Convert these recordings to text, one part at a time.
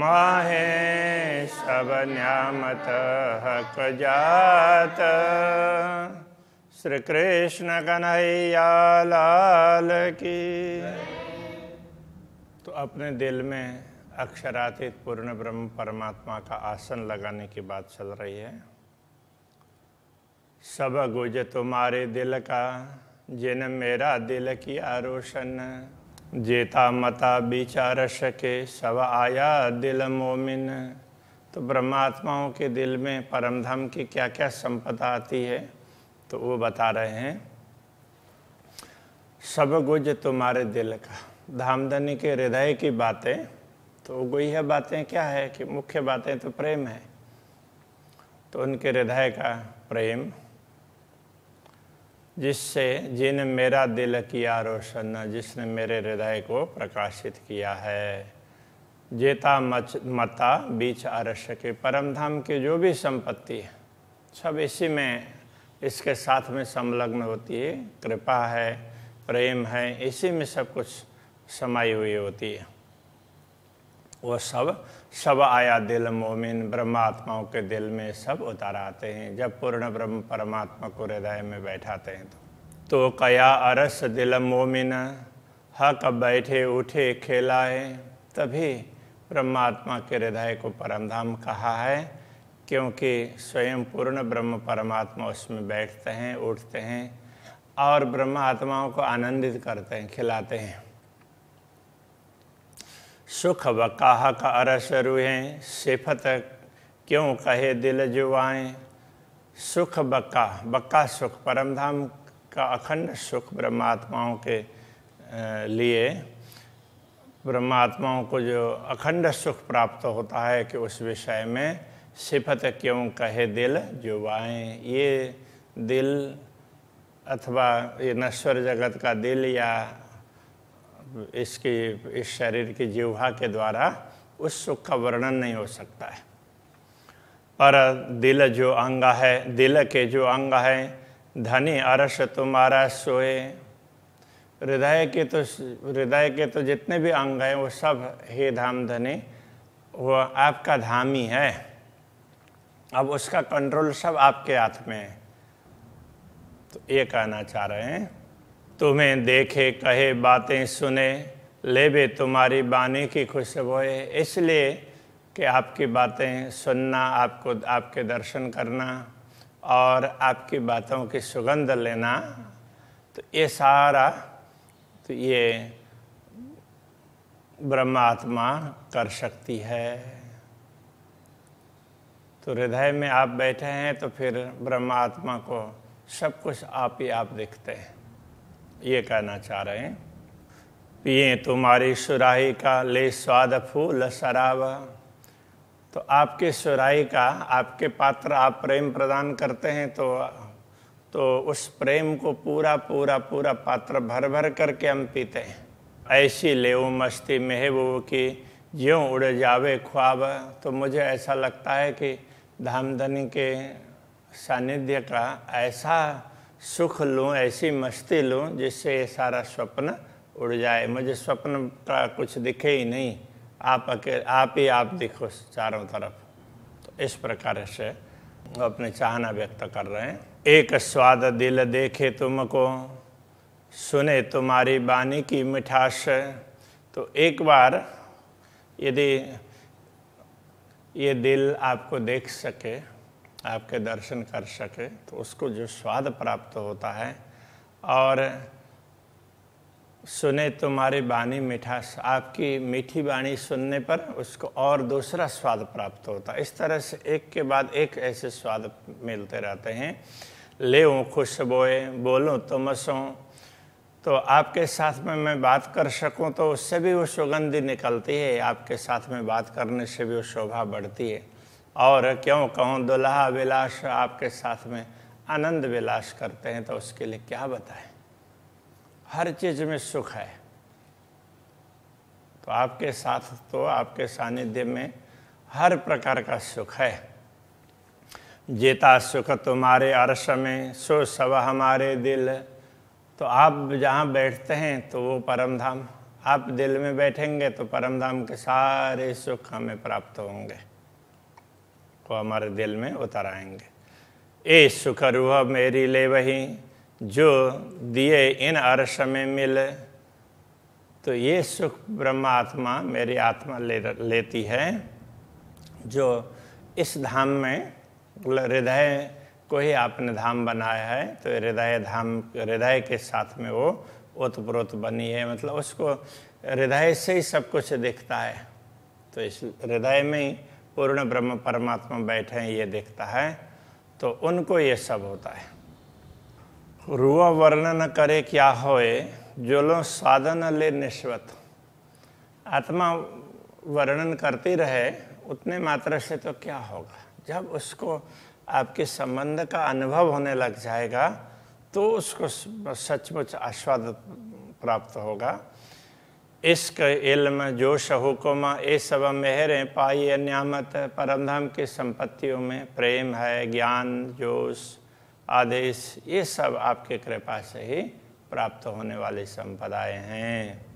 माहे सब न्यामत हक जात श्री कृष्ण कन्हैया लाल की तो अपने दिल में अक्षरातीत पूर्ण ब्रह्म परमात्मा का आसन लगाने की बात चल रही है सब गुज तुम्हारे दिल का जिन मेरा दिल किया आरोशन जेता मता विचार सके सब आया दिल मोमिन तो ब्रह्मात्माओं के दिल में परम धाम की क्या क्या संपदा आती है तो वो बता रहे हैं सब गुज तुम्हारे दिल का धामधनी के हृदय की बातें तो है बातें क्या है कि मुख्य बातें तो प्रेम है तो उनके हृदय का प्रेम जिससे जिन मेरा दिल किया रोशन जिसने मेरे हृदय को प्रकाशित किया है जेता मच मता बीच अरश के परम धाम की जो भी संपत्ति है सब इसी में इसके साथ में संलग्न होती है कृपा है प्रेम है इसी में सब कुछ समाई हुई होती है वो सब सब आया दिल मोमिन ब्रह्मात्माओं के दिल में सब उतार आते हैं जब पूर्ण ब्रह्म परमात्मा को हृदय में बैठाते हैं तो तो कया अरस दिल मोमिन हक बैठे उठे खेलाए तभी ब्रह्मात्मा के हृदय को परमधाम कहा है क्योंकि स्वयं पूर्ण ब्रह्म परमात्मा उसमें बैठते हैं उठते हैं और ब्रह्मात्माओं को आनंदित करते हैं खिलाते हैं सुख वकाह का अरस रूहें सिफत क्यों कहे दिल जुआएँ सुख बका बका सुख परमधाम का अखंड सुख ब्रह्मात्माओं के लिए ब्रह्मात्माओं को जो अखंड सुख प्राप्त होता है कि उस विषय में सिफत क्यों कहे दिल जुबाएँ ये दिल अथवा ये नश्वर जगत का दिल या इसके इस शरीर की जीवा के द्वारा उस सुख का वर्णन नहीं हो सकता है पर दिल जो अंग है दिल के जो अंग है धनी अरस तुम्हारा सोए हृदय के तो हृदय के तो जितने भी अंग हैं वो सब हे धाम धनी वो आपका धाम ही है अब उसका कंट्रोल सब आपके हाथ में है तो ये कहना चाह रहे हैं तुम्हें देखे कहे बातें सुने लेबे तुम्हारी बानी की खुशबोए इसलिए कि आपकी बातें सुनना आपको आपके दर्शन करना और आपकी बातों की सुगंध लेना तो ये सारा तो ये ब्रह्मात्मा कर सकती है तो हृदय में आप बैठे हैं तो फिर ब्रह्मात्मा को सब कुछ आप ही आप दिखते हैं ये कहना चाह रहे हैं पिए तुम्हारी सुराही का ले स्वाद फूल शराब तो आपके सुराही का आपके पात्र आप प्रेम प्रदान करते हैं तो तो उस प्रेम को पूरा पूरा पूरा पात्र भर भर करके हम पीते हैं ऐसी ले मस्ती मेहबूब की ज्यों उड़ जावे ख्वाब तो मुझे ऐसा लगता है कि धामधनी के सानिध्य का ऐसा सुख लूँ ऐसी मस्ती लूँ जिससे ये सारा स्वप्न उड़ जाए मुझे स्वप्न का कुछ दिखे ही नहीं आप अकेले आप ही आप दिखो चारों तरफ तो इस प्रकार से वो अपनी चाहना व्यक्त कर रहे हैं एक स्वाद दिल देखे तुमको सुने तुम्हारी बानी की मिठास तो एक बार यदि ये दिल आपको देख सके आपके दर्शन कर सके तो उसको जो स्वाद प्राप्त होता है और सुने तुम्हारी बाणी मिठास आपकी मीठी बाणी सुनने पर उसको और दूसरा स्वाद प्राप्त होता है इस तरह से एक के बाद एक ऐसे स्वाद मिलते रहते हैं ले खुश बोए बोलो तो तो आपके साथ में मैं बात कर सकूं तो उससे भी वो सुगंधी निकलती है आपके साथ में बात करने से भी वो शोभा बढ़ती है और क्यों कहूँ दुल्हा विलास आपके साथ में आनंद विलास करते हैं तो उसके लिए क्या बताएं हर चीज़ में सुख है तो आपके साथ तो आपके सानिध्य में हर प्रकार का सुख है जेता सुख तुम्हारे अर्श में सो सब हमारे दिल तो आप जहाँ बैठते हैं तो वो परम धाम आप दिल में बैठेंगे तो परम धाम के सारे सुख हमें प्राप्त होंगे वो हमारे दिल में उतर आएंगे ए शुक्र मेरी ले वही जो दिए इन अर्श में मिले तो ये सुख ब्रह्मात्मा मेरी आत्मा ले लेती है जो इस धाम में हृदय को ही आपने धाम बनाया है तो हृदय धाम हृदय के साथ में वो ओतप्रोत बनी है मतलब उसको हृदय से ही सब कुछ दिखता है तो इस हृदय में ही पूर्ण ब्रह्म परमात्मा बैठे हैं ये देखता है तो उनको ये सब होता है रुआ वर्णन करे क्या होए जो लो साधन ले निश्वत आत्मा वर्णन करती रहे उतने मात्रा से तो क्या होगा जब उसको आपके संबंध का अनुभव होने लग जाएगा तो उसको सचमुच आस्वाद प्राप्त होगा इश्क इल्म जोश हुकुम ये सब मेहरें पाई है नियामत परमधम की संपत्तियों में प्रेम है ज्ञान जोश आदेश ये सब आपके कृपा से ही प्राप्त होने वाली संपदाएं हैं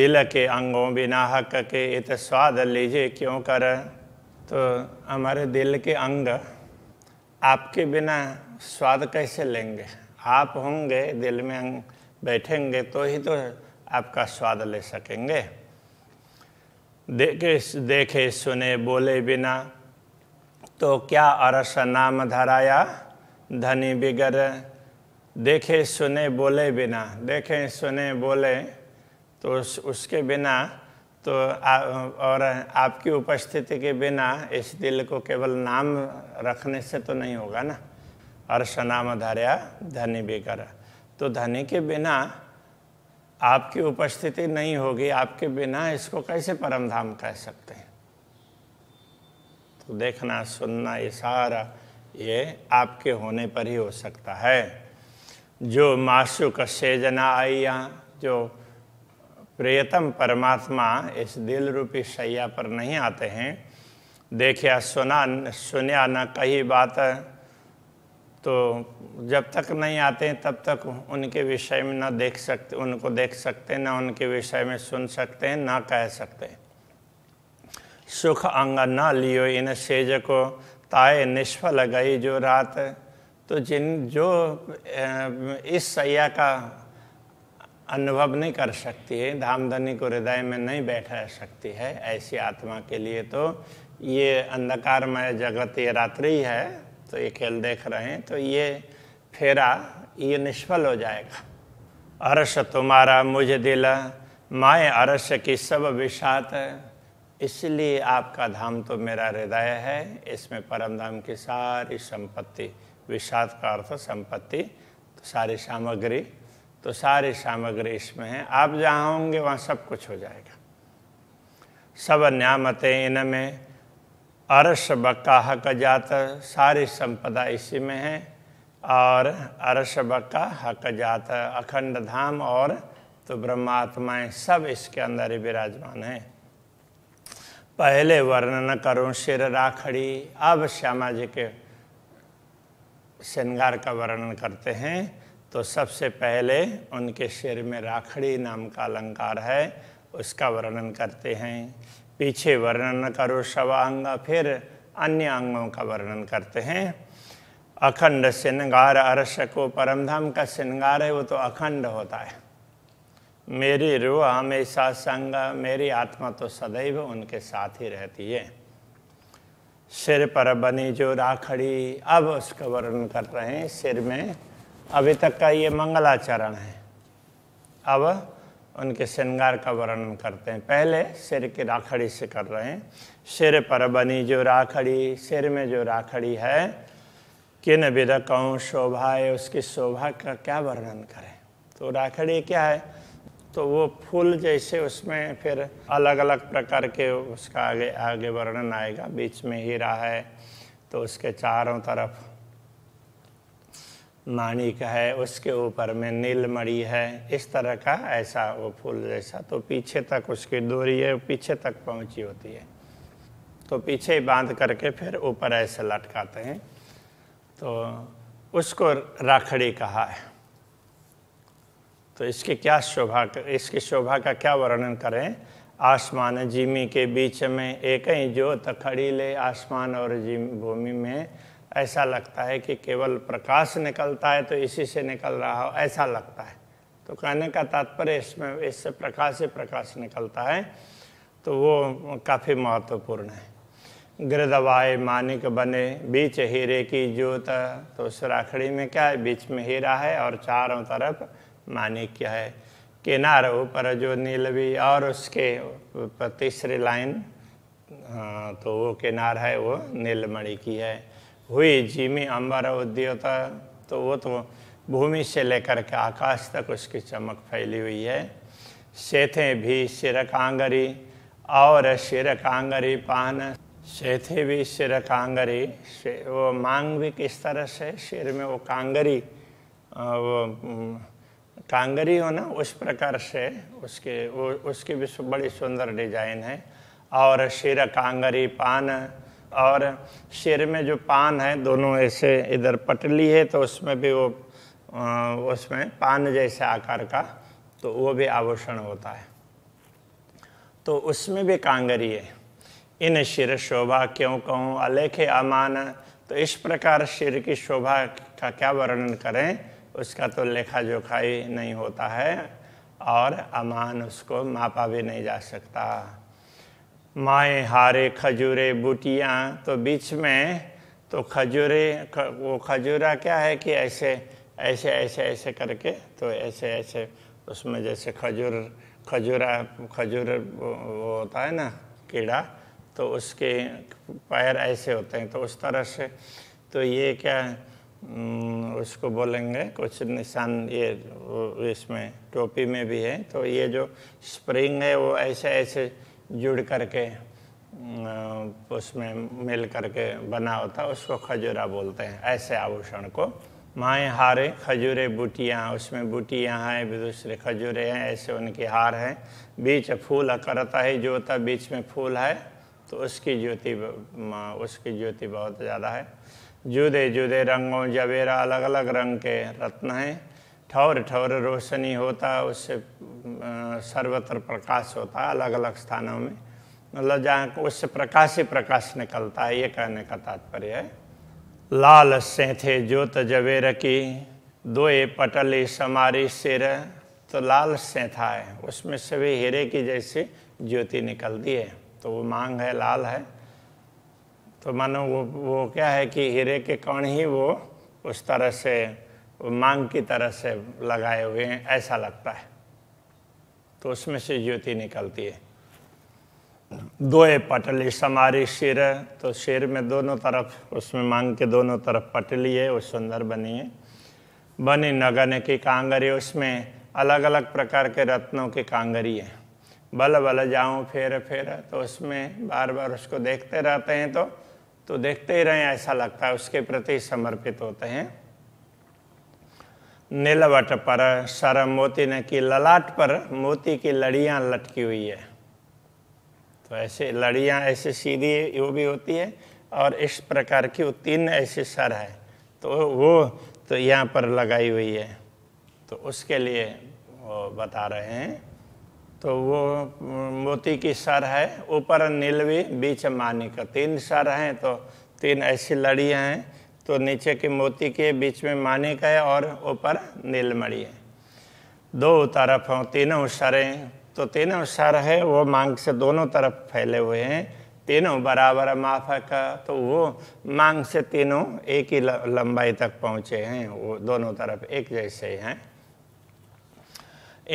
दिल के अंगों बिना हक के इत स्वाद लीजिए क्यों कर तो हमारे दिल के अंग आपके बिना स्वाद कैसे लेंगे आप होंगे दिल में अंग बैठेंगे तो ही तो आपका स्वाद ले सकेंगे देखे देखे सुने बोले बिना तो क्या अरस नाम धराया धनी बिगर देखे सुने बोले बिना देखे सुने बोले तो उस, उसके बिना तो आ, और आपकी उपस्थिति के बिना इस दिल को केवल नाम रखने से तो नहीं होगा ना अरस नाम धारा धनी बिगर तो धनी के बिना आपकी उपस्थिति नहीं होगी आपके बिना इसको कैसे परम धाम कह सकते हैं तो देखना सुनना ये सारा ये आपके होने पर ही हो सकता है जो मासु का सेजना आई या जो प्रियतम परमात्मा इस दिल रूपी शैया पर नहीं आते हैं देखिया सुना सुनिया न कही बात है तो जब तक नहीं आते हैं तब तक उनके विषय में ना देख सकते उनको देख सकते हैं ना उनके विषय में सुन सकते हैं ना कह सकते हैं सुख अंग ना लियो इन सेज को ताए निष्फल गई जो रात तो जिन जो इस सैया का अनुभव नहीं कर सकती है धामधनी को हृदय में नहीं बैठा सकती है ऐसी आत्मा के लिए तो ये अंधकारमय जगत ये रात्रि है तो ये खेल देख रहे हैं तो ये फेरा ये निष्फल हो जाएगा अरस तुम्हारा मुझे दिला माए अरस की सब विषात इसलिए आपका धाम तो मेरा हृदय है इसमें परम धाम की सारी संपत्ति विषाद का अर्थ संपत्ति तो सारी सामग्री तो सारी सामग्री इसमें है आप जहाँ होंगे वहाँ सब कुछ हो जाएगा सब न्यामतें इनमें अरस बक्का हक जात सारी संपदा इसी में है और अरस बक्का हक जात अखंड धाम और तो ब्रह्मात्माएं सब इसके अंदर ही विराजमान है पहले वर्णन करूं सिर राखड़ी अब श्यामा जी के श्रृंगार का वर्णन करते हैं तो सबसे पहले उनके सिर में राखड़ी नाम का अलंकार है उसका वर्णन करते हैं पीछे वर्णन करो अंग फिर अन्य अंगों का वर्णन करते हैं अखंड श्रृंगार अरस को परमधाम का श्रृंगार है वो तो अखंड होता है मेरी रूह हमेशा संग मेरी आत्मा तो सदैव उनके साथ ही रहती है सिर पर बनी जो राखड़ी अब उसका वर्णन कर रहे हैं सिर में अभी तक का ये मंगलाचरण है अब उनके श्रृंगार का वर्णन करते हैं पहले सिर की राखड़ी से कर रहे हैं सिर पर बनी जो राखड़ी सिर में जो राखड़ी है किन विदकौं शोभा है उसकी शोभा का क्या वर्णन करें तो राखड़ी क्या है तो वो फूल जैसे उसमें फिर अलग अलग प्रकार के उसका आगे आगे वर्णन आएगा बीच में हीरा है तो उसके चारों तरफ माणिक है उसके ऊपर में नीलमणि है इस तरह का ऐसा वो फूल जैसा तो पीछे तक उसकी दूरी है पीछे तक पहुंची होती है तो पीछे बांध करके फिर ऊपर ऐसे लटकाते हैं तो उसको राखड़ी कहा है तो इसकी क्या शोभा इसकी शोभा का क्या वर्णन करें आसमान जिमी के बीच में एक ही जोत खड़ी ले आसमान और जिम भूमि में ऐसा लगता है कि केवल प्रकाश निकलता है तो इसी से निकल रहा हो ऐसा लगता है तो कहने का तात्पर्य इसमें इससे प्रकाश ही प्रकाश निकलता है तो वो काफ़ी महत्वपूर्ण है गृदवाए मानिक बने बीच हीरे की जोत तो उस राखड़ी में क्या है बीच में हीरा है और चारों तरफ मानिक क्या है किनार ऊपर जो नीलवी और उसके तीसरी लाइन हाँ, तो वो किनार है वो नीलमणि की है हुई जिमी में अंबारा उद्योता तो वो तो भूमि से लेकर के आकाश तक उसकी चमक फैली हुई है सेथे भी सिरकांगरी और सिरकांगरी पान सेथे भी सिर कांगरी वो मांग भी किस तरह से सिर में वो कांगरी वो कांगरी हो ना उस प्रकार से उसके वो उसकी भी बड़ी सुंदर डिजाइन है और सिर कांगरी पान और शेर में जो पान है दोनों ऐसे इधर पटली है तो उसमें भी वो उसमें पान जैसे आकार का तो वो भी आभूषण होता है तो उसमें भी कांगरी है इन शिर शोभा क्यों कहूँ अलेख अमान तो इस प्रकार शिर की शोभा का क्या वर्णन करें उसका तो लेखा जोखा ही नहीं होता है और अमान उसको मापा भी नहीं जा सकता माए हारे खजूरे बूटियाँ तो बीच में तो खजूरे वो खजूरा क्या है कि ऐसे ऐसे ऐसे ऐसे करके तो ऐसे ऐसे उसमें जैसे खजूर खजूरा खजूर वो होता है ना कीड़ा तो उसके पैर ऐसे होते हैं तो उस तरह से तो ये क्या उसको बोलेंगे कुछ निशान ये इसमें टोपी में भी है तो ये जो स्प्रिंग है वो ऐसे ऐसे जुड़ करके उसमें मिल करके बना होता है उसको खजूरा बोलते हैं ऐसे आभूषण को माए हारे खजूरे बूटियाँ उसमें बूटियाँ हैं दूसरे खजूरे हैं ऐसे उनके हार हैं बीच फूल करता है जो होता बीच में फूल है तो उसकी ज्योति उसकी ज्योति बहुत ज़्यादा है जुदे जुदे रंगों जवेरा अलग अलग रंग के रत्न हैं ठौर ठौर रोशनी होता है उससे सर्वत्र प्रकाश होता है अलग अलग स्थानों में मतलब जहाँ उससे प्रकाश ही प्रकाश निकलता है ये कहने का तात्पर्य है लाल से थे ज्योत जवेर की दोए पटली समारी सिर तो लाल सेंथा है उसमें से भी हीरे की जैसी ज्योति निकलती है तो वो मांग है लाल है तो मानो वो वो क्या है कि हीरे के कण ही वो उस तरह से मांग की तरह से लगाए हुए हैं ऐसा लगता है तो उसमें से ज्योति निकलती है दोए पटली समारी शिर तो शेर में दोनों तरफ उसमें मांग के दोनों तरफ पटली है वो सुंदर बनी है बनी नगन की कांगरी उसमें अलग अलग प्रकार के रत्नों की कांगरी है बल बल जाऊँ फेर फेर तो उसमें बार बार उसको देखते रहते हैं तो तो देखते ही रहें ऐसा लगता है उसके प्रति समर्पित होते हैं नीलवट पर सर मोती ने की ललाट पर मोती की लड़ियाँ लटकी हुई है तो ऐसे लड़ियाँ ऐसे सीधी वो भी होती है और इस प्रकार की वो तीन ऐसे सर है तो वो तो यहाँ पर लगाई हुई है तो उसके लिए वो बता रहे हैं तो वो मोती की सर है ऊपर नीलवी बीच मानी का तीन सर हैं तो तीन ऐसी लड़ियाँ हैं तो नीचे की मोती के बीच में मानिक है और ऊपर नीलमणि है दो तरफ हों तीनों शरें तो तीनों शर है वो मांग से दोनों तरफ फैले हुए हैं तीनों बराबर माफक तो वो मांग से तीनों एक ही लंबाई तक पहुंचे हैं वो दोनों तरफ एक जैसे हैं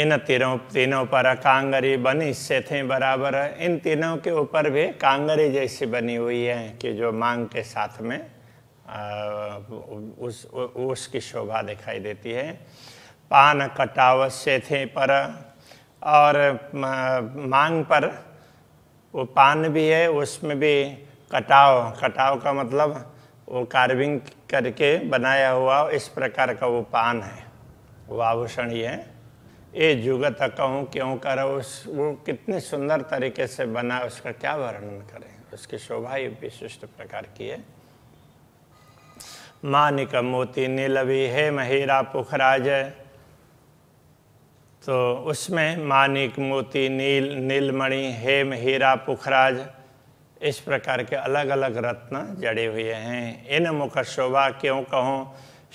इन तीनों तीनों पर कांगरी बनी से थे बराबर इन तीनों के ऊपर भी कांगरी जैसी बनी हुई है कि जो मांग के साथ में उस उसकी शोभा दिखाई देती है पान कटाव से थे पर और मांग पर वो पान भी है उसमें भी कटाव कटाव का मतलब वो कार्विंग करके बनाया हुआ इस प्रकार का वो पान है वो आभूषण ही है ये जुगत कहूँ क्यों करो उस वो कितने सुंदर तरीके से बना उसका क्या वर्णन करें उसकी शोभा ये विशिष्ट प्रकार की है मानिक मोती भी हे महेरा पुखराज तो उसमें मानिक मोती नील नीलमणि हेम हीरा पुखराज इस प्रकार के अलग अलग रत्न जड़े हुए हैं इन मुख शोभा क्यों कहूँ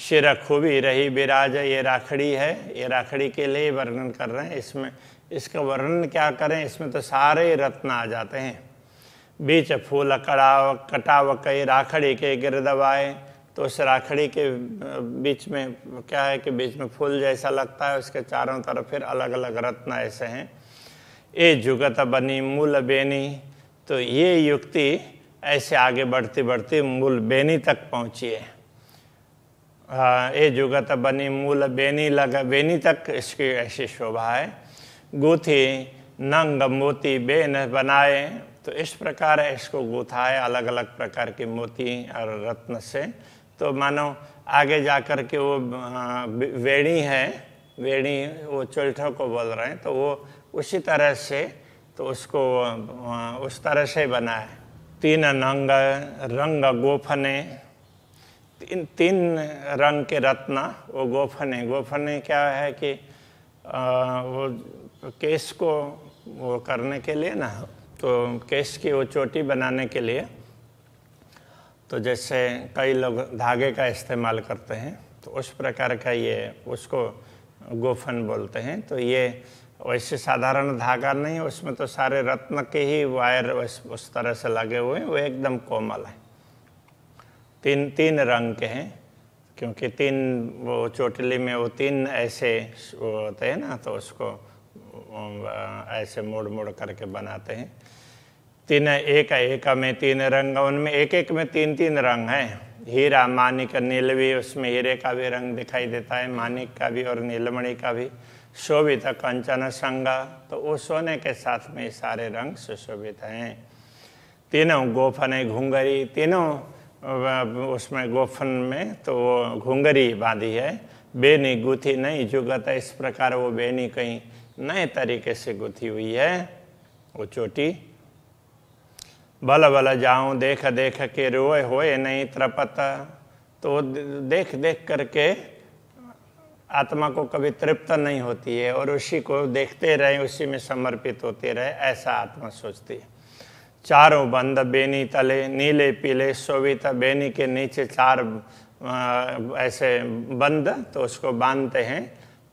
शिर खूबी रही विराज ये राखड़ी है ये राखड़ी के लिए वर्णन कर रहे हैं इसमें इसका वर्णन क्या करें इसमें तो सारे रत्न आ जाते हैं बीच फूल कड़ाव कटाव कई राखड़ी के गिरदवाए तो उस राखड़ी के बीच में क्या है कि बीच में फूल जैसा लगता है उसके चारों तरफ फिर अलग अलग रत्न ऐसे हैं ए जुगत बनी मूल बेनी तो ये युक्ति ऐसे आगे बढ़ती बढ़ती मूल बेनी तक पहुँची है ए जुगत बनी मूल बेनी लगा बेनी तक इसकी ऐसी शोभा है गूथी नंग मोती बेन बनाए तो इस प्रकार इसको गूथा है अलग अलग प्रकार के मोती और रत्न से तो मानो आगे जा कर के वो हाँ, वेणी है वेणी वो चुलठों को बोल रहे हैं तो वो उसी तरह से तो उसको हाँ, उस तरह से बना है तीन नंग रंग गोफने तीन तीन रंग के रत्न वो गोफने गोफने क्या है कि आ, वो केस को वो करने के लिए ना तो केस की वो चोटी बनाने के लिए तो जैसे कई लोग धागे का इस्तेमाल करते हैं तो उस प्रकार का ये उसको गोफन बोलते हैं तो ये वैसे साधारण धागा नहीं उसमें तो सारे रत्न के ही वायर उस तरह से लगे हुए हैं वो एकदम कोमल है तीन तीन रंग के हैं क्योंकि तीन वो चोटली में वो तीन ऐसे होते हैं ना तो उसको ऐसे मोड़ मोड़ करके बनाते हैं तीन एक एक में तीन रंग उनमें एक एक में तीन तीन रंग हैं हीरा मानिक नीलवी उसमें हीरे का भी रंग दिखाई देता है मानिक का भी और नीलमणि का भी शोभित कंचन संगा तो वो सोने के साथ में सारे रंग सुशोभित हैं तीनों गोफन है घुंगरी तीनों उसमें गोफन में तो वो घुंगरी बांधी है बेनी गुथी नहीं जुगत है इस प्रकार वो बेनी कहीं नए तरीके से गुथी हुई है वो चोटी बल बल जाऊं देख देख के रोए होए नहीं त्रपत तो देख देख करके आत्मा को कभी तृप्त नहीं होती है और उसी को देखते रहे उसी में समर्पित होते रहे ऐसा आत्मा सोचती है चारों बंद बेनी तले नीले पीले शोभित बेनी के नीचे चार ऐसे बंद तो उसको बांधते हैं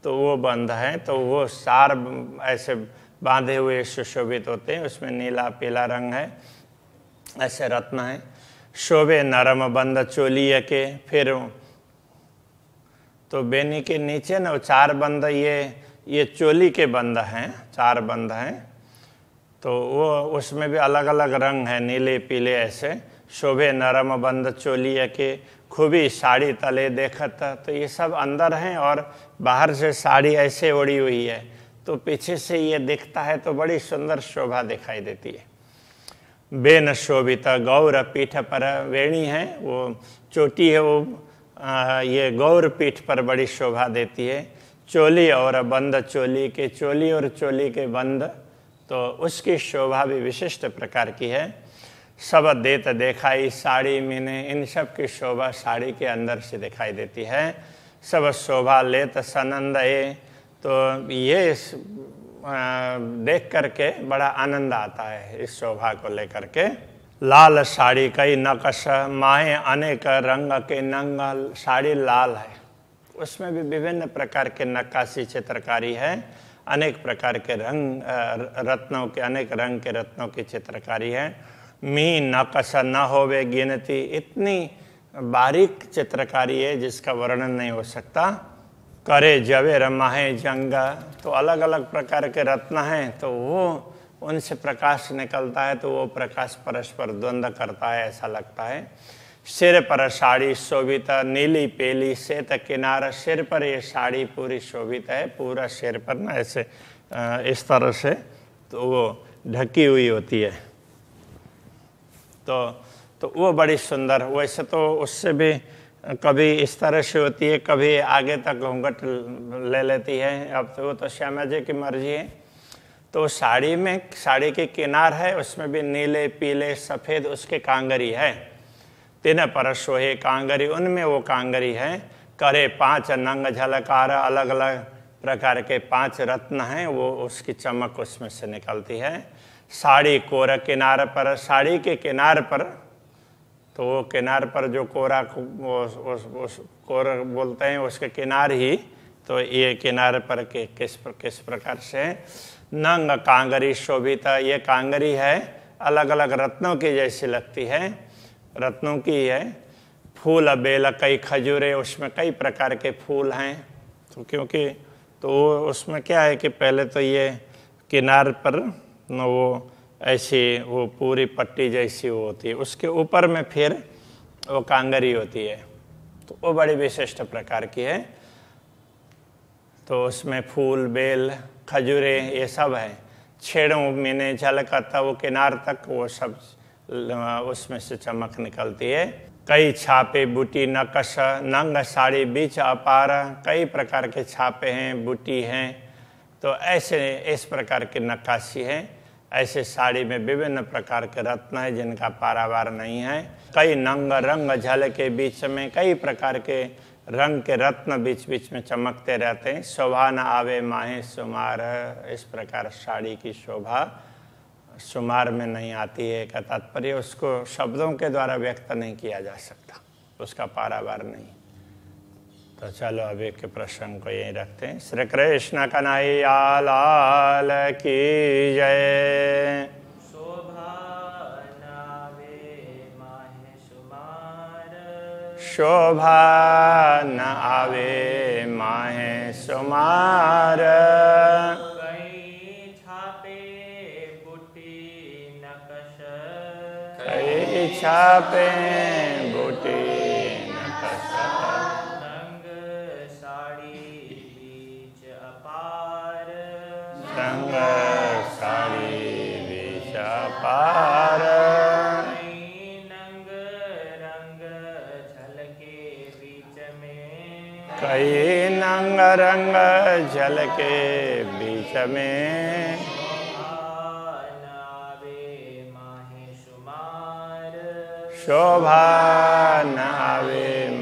तो वो बंद है तो वो चार ऐसे बांधे हुए सुशोभित होते हैं उसमें नीला पीला रंग है ऐसे रत्न हैं शोभे नरम बंद चोली के फिर तो बेनी के नीचे ना चार बंद ये ये चोली के बंद हैं चार बंद हैं तो वो उसमें भी अलग अलग रंग है नीले पीले ऐसे शोभे नरम बंद चोली के खूबी साड़ी तले देखत तो ये सब अंदर हैं और बाहर से साड़ी ऐसे ओढ़ी हुई है तो पीछे से ये दिखता है तो बड़ी सुंदर शोभा दिखाई देती है बेन शोभिता गौर पीठ पर वेणी है वो चोटी है वो आ, ये गौर पीठ पर बड़ी शोभा देती है चोली और बंद चोली के चोली और चोली के बंद तो उसकी शोभा भी विशिष्ट प्रकार की है सब देत देखाई साड़ी मीने इन सब की शोभा साड़ी के अंदर से दिखाई देती है सब शोभा लेत सनंद ए तो ये देख करके बड़ा आनंद आता है इस शोभा को लेकर के लाल साड़ी कई नकश माए अनेक रंग के नंग साड़ी लाल है उसमें भी विभिन्न प्रकार के नक्काशी चित्रकारी है अनेक प्रकार के रंग रत्नों के अनेक रंग के रत्नों की चित्रकारी है मी नकश न होवे गिनती इतनी बारीक चित्रकारी है जिसका वर्णन नहीं हो सकता करे जवे रमाहे जंगा तो अलग अलग प्रकार के रत्न हैं तो वो उनसे प्रकाश निकलता है तो वो प्रकाश परस्पर द्वंद्व करता है ऐसा लगता है सिर पर साड़ी शोभित नीली पेली शेत किनारा सिर पर ये साड़ी पूरी शोभित है पूरा सिर पर ना ऐसे इस तरह से तो वो ढकी हुई होती है तो तो वो बड़ी सुंदर वैसे तो उससे भी कभी इस तरह से होती है कभी आगे तक घूंघट ले लेती है अब तो वो तो श्यामा जी की मर्जी है तो साड़ी में साड़ी के किनार है उसमें भी नीले पीले सफ़ेद उसके कांगरी है तीन परस सोहे कांगरी उनमें वो कांगरी है करे पांच नंग झलकार अलग अलग प्रकार के पांच रत्न हैं वो उसकी चमक उसमें से निकलती है साड़ी कोर किनार पर साड़ी के किनार पर तो वो किनार पर जो कोरा उस, उस, उस कोर बोलते हैं उसके किनार ही तो ये किनार पर के किस किस प्रकार से नंग कांगरी शोभिता ये कांगरी है अलग अलग रत्नों की जैसी लगती है रत्नों की है फूल बेल कई खजूरें उसमें कई प्रकार के फूल हैं तो क्योंकि तो उसमें क्या है कि पहले तो ये किनार पर न वो ऐसी वो पूरी पट्टी जैसी वो होती है उसके ऊपर में फिर वो कांगरी होती है तो वो बड़ी विशिष्ट प्रकार की है तो उसमें फूल बेल खजूरे ये सब है छेड़ों मैंने जल था वो किनार तक वो सब उसमें से चमक निकलती है कई छापे बूटी नकश नंग साड़ी बीच अपार कई प्रकार के छापे हैं बूटी हैं तो ऐसे इस प्रकार की नक्काशी है ऐसे साड़ी में विभिन्न प्रकार के रत्न है जिनका पारावार नहीं है कई नंग रंग झल के बीच में कई प्रकार के रंग के रत्न बीच बीच में चमकते रहते हैं शोभा न आवे माहे सुमार इस प्रकार साड़ी की शोभा सुमार में नहीं आती है का तात्पर्य उसको शब्दों के द्वारा व्यक्त नहीं किया जा सकता उसका पारावार नहीं तो चलो अभी के प्रश्न को यही रखते हैं श्री कृष्ण कन्हैया लाल की जय शोभा न आवे माहे सुमार कई छापे सारी विषपार कई नंग रंग झल के बीच में शोभा नावे